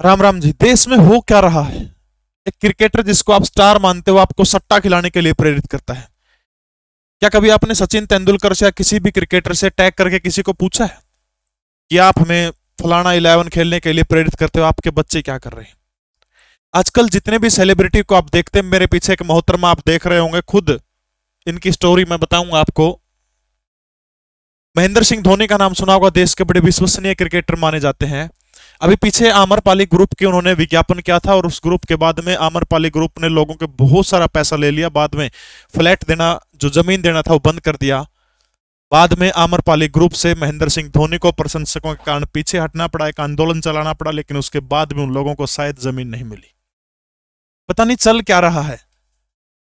राम राम जी देश में हो क्या रहा है एक क्रिकेटर जिसको आप स्टार मानते हो आपको सट्टा खिलाने के लिए प्रेरित करता है क्या कभी आपने सचिन तेंदुलकर से या किसी भी क्रिकेटर से टैग करके किसी को पूछा है कि आप हमें फलाना इलेवन खेलने के लिए प्रेरित करते हो आपके बच्चे क्या कर रहे हैं आजकल जितने भी सेलिब्रिटी को आप देखते हैं मेरे पीछे एक मोहतरमा आप देख रहे होंगे खुद इनकी स्टोरी मैं बताऊंगा आपको महेंद्र सिंह धोनी का नाम सुना होगा देश के बड़े विश्वसनीय क्रिकेटर माने जाते हैं अभी पीछे आमरपाली ग्रुप के उन्होंने विज्ञापन किया था और उस ग्रुप के बाद में आमरपाली ग्रुप ने लोगों के बहुत सारा पैसा ले लिया बाद में फ्लैट देना जो जमीन देना था वो बंद कर दिया बाद में आमरपाली ग्रुप से महेंद्र सिंह धोनी को प्रशंसकों के कारण पीछे हटना पड़ा एक आंदोलन चलाना पड़ा लेकिन उसके बाद भी उन लोगों को शायद जमीन नहीं मिली पता नहीं चल क्या रहा है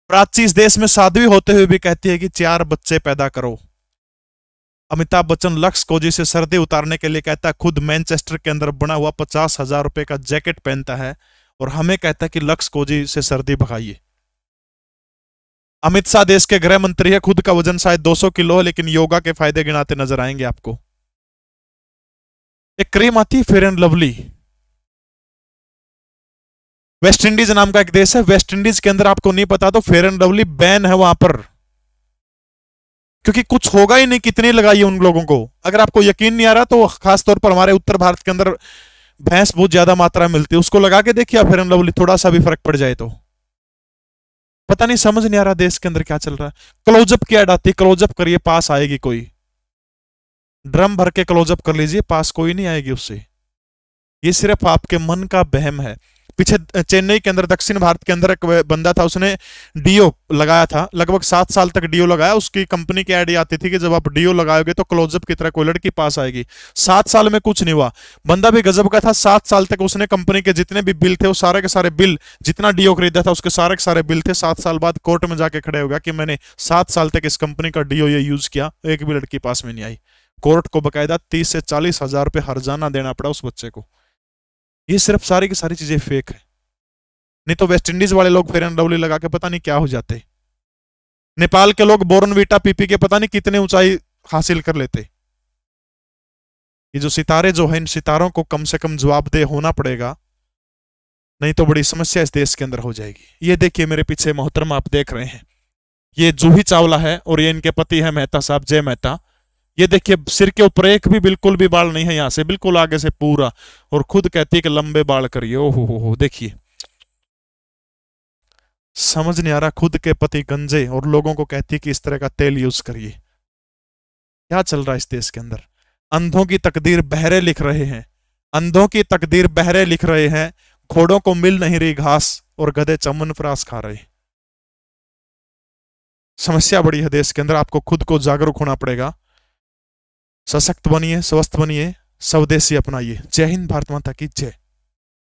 प्राची इस देश में साध्वी होते हुए भी कहती है कि चार बच्चे पैदा करो अमिताभ बच्चन लक्स कोजी से सर्दी उतारने के लिए कहता है खुद मैनचेस्टर के अंदर बना हुआ पचास हजार रुपए का जैकेट पहनता है और हमें कहता है कि लक्स कोजी से सर्दी भगाइए अमित शाह देश के गृह मंत्री है खुद का वजन शायद 200 किलो है लेकिन योगा के फायदे गिनाते नजर आएंगे आपको एक क्रीम आती है fair and lovely West Indies नाम का एक देश है वेस्ट इंडीज के अंदर आपको नहीं पता तो फेयर एंड लवली बैन है वहां पर क्योंकि कुछ होगा ही नहीं कितने है उन लोगों को अगर आपको यकीन नहीं आ रहा तो खासतौर पर हमारे उत्तर भारत के अंदर भैंस बहुत ज्यादा मात्रा में मिलती है उसको लगा के देखिए फिर हम लोग थोड़ा सा भी फर्क पड़ जाए तो पता नहीं समझ नहीं आ रहा देश के अंदर क्या चल रहा है क्लोजअप की एड आती है क्लोजअप करिए पास आएगी कोई ड्रम भर के क्लोजअप कर लीजिए पास कोई नहीं आएगी उससे ये सिर्फ आपके मन का बहम है पीछे चेन्नई के अंदर दक्षिण भारत के अंदर एक बंदा था उसने डीओ लगाया था लगभग सात साल तक डीओ लगाया उसकी कंपनी की आइडिया आती थी कि जब आप डीओ लगाओगे तो क्लोजअप की तरह कोई लड़की पास आएगी सात साल में कुछ नहीं हुआ बंदा भी गजब का था सात साल तक उसने कंपनी के जितने भी बिल थे वो सारे के सारे बिल जितना डीओ खरीदा था उसके सारे के सारे बिल थे सात साल बाद कोर्ट में जाके खड़े हो गया कि मैंने सात साल तक इस कंपनी का डीओ ये यूज किया एक भी लड़की पास में नहीं आई कोर्ट को बकायदा तीस से चालीस हजार रुपये जाना देना पड़ा उस बच्चे को ये सिर्फ सारी की सारी चीजें फेक है नहीं तो वेस्ट इंडीज वाले लोग फिर डबली लगा के पता नहीं क्या हो जाते नेपाल के लोग बोरनवीटा पीपी के पता नहीं कितने ऊंचाई हासिल कर लेते ये जो सितारे जो है इन सितारों को कम से कम जवाबदेह होना पड़ेगा नहीं तो बड़ी समस्या इस देश के अंदर हो जाएगी ये देखिए मेरे पीछे मोहतरमा आप देख रहे हैं ये जूही चावला है और ये इनके पति है मेहता साहब जय मेहता ये देखिए सिर के ऊपर एक भी बिल्कुल भी बाल नहीं है यहाँ से बिल्कुल आगे से पूरा और खुद कहती है कि लंबे बाल करिए ओहो हो हो देखिए समझ नहीं आ रहा खुद के पति गंजे और लोगों को कहती है कि इस तरह का तेल यूज करिए क्या चल रहा है इस देश के अंदर अंधों की तकदीर बहरे लिख रहे हैं अंधों की तकदीर बहरे लिख रहे हैं घोड़ों को मिल नहीं रही घास और गधे चमन फ्रास खा रहे समस्या बड़ी है देश के अंदर आपको खुद को जागरूक होना पड़ेगा सशक्त बनिए स्वस्थ बनिए स्वदेशी अपनाइए जय हिंद भारत माता की जय